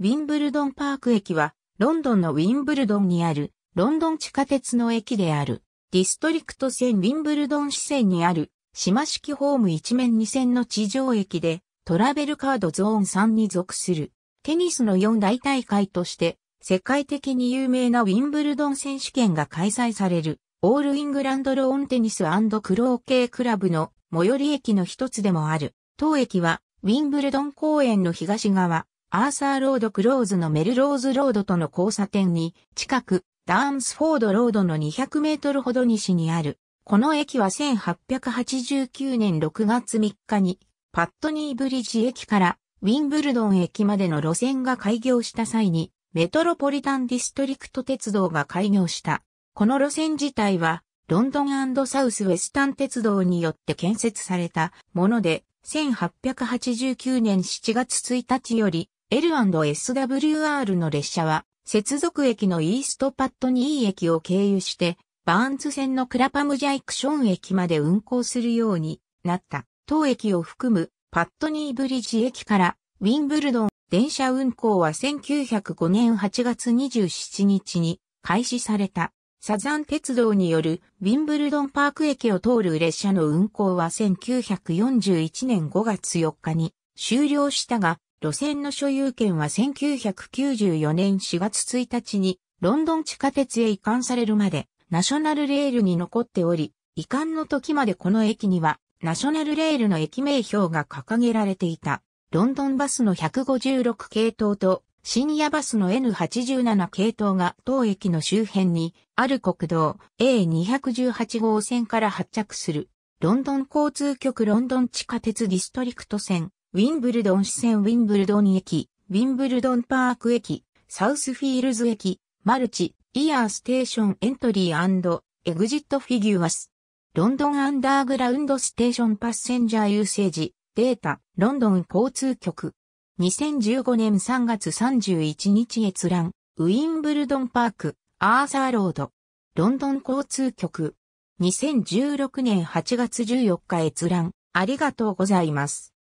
ウィンブルドンパーク駅は、ロンドンのウィンブルドンにある、ロンドン地下鉄の駅である。ディストリクト線ウィンブルドン支線にある、島式ホーム一面二線の地上駅で、トラベルカードゾーン3に属する。テニスの4大大会として、世界的に有名なウィンブルドン選手権が開催される、オールイングランドローンテニスクロー系クラブの最寄り駅の一つでもある。当駅は、ウィンブルドン公園の東側、アーサーロードクローズのメルローズロードとの交差点に近く、ダーンスフォードロードの200メートルほど西にある。この駅は1889年6月3日に、パットニーブリッジ駅からウィンブルドン駅までの路線が開業した際に、メトロポリタンディストリクト鉄道が開業した。この路線自体は、ロンドンサウスウェスタン鉄道によって建設されたもので、1889年7月1日より L&SWR の列車は、接続駅のイーストパットニー駅を経由して、バーンズ線のクラパムジャイクション駅まで運行するようになった。当駅を含むパットニーブリッジ駅からウィンブルドン電車運行は1905年8月27日に開始された。サザン鉄道によるウィンブルドンパーク駅を通る列車の運行は1941年5月4日に終了したが、路線の所有権は1994年4月1日にロンドン地下鉄へ移管されるまでナショナルレールに残っており、移管の時までこの駅にはナショナルレールの駅名標が掲げられていた。ロンドンバスの156系統と深夜バスの N87 系統が当駅の周辺にある国道 A218 号線から発着するロンドン交通局ロンドン地下鉄ディストリクト線ウィンブルドン支線ウィンブルドン駅、ウィンブルドンパーク駅、サウスフィールズ駅、マルチ、イヤーステーションエントリーエグジットフィギュアス。ロンドンアンダーグラウンドステーションパッセンジャーユーセージ、データ、ロンドン交通局。2015年3月31日閲覧、ウィンブルドンパーク、アーサーロード。ロンドン交通局。2016年8月14日閲覧、ありがとうございます。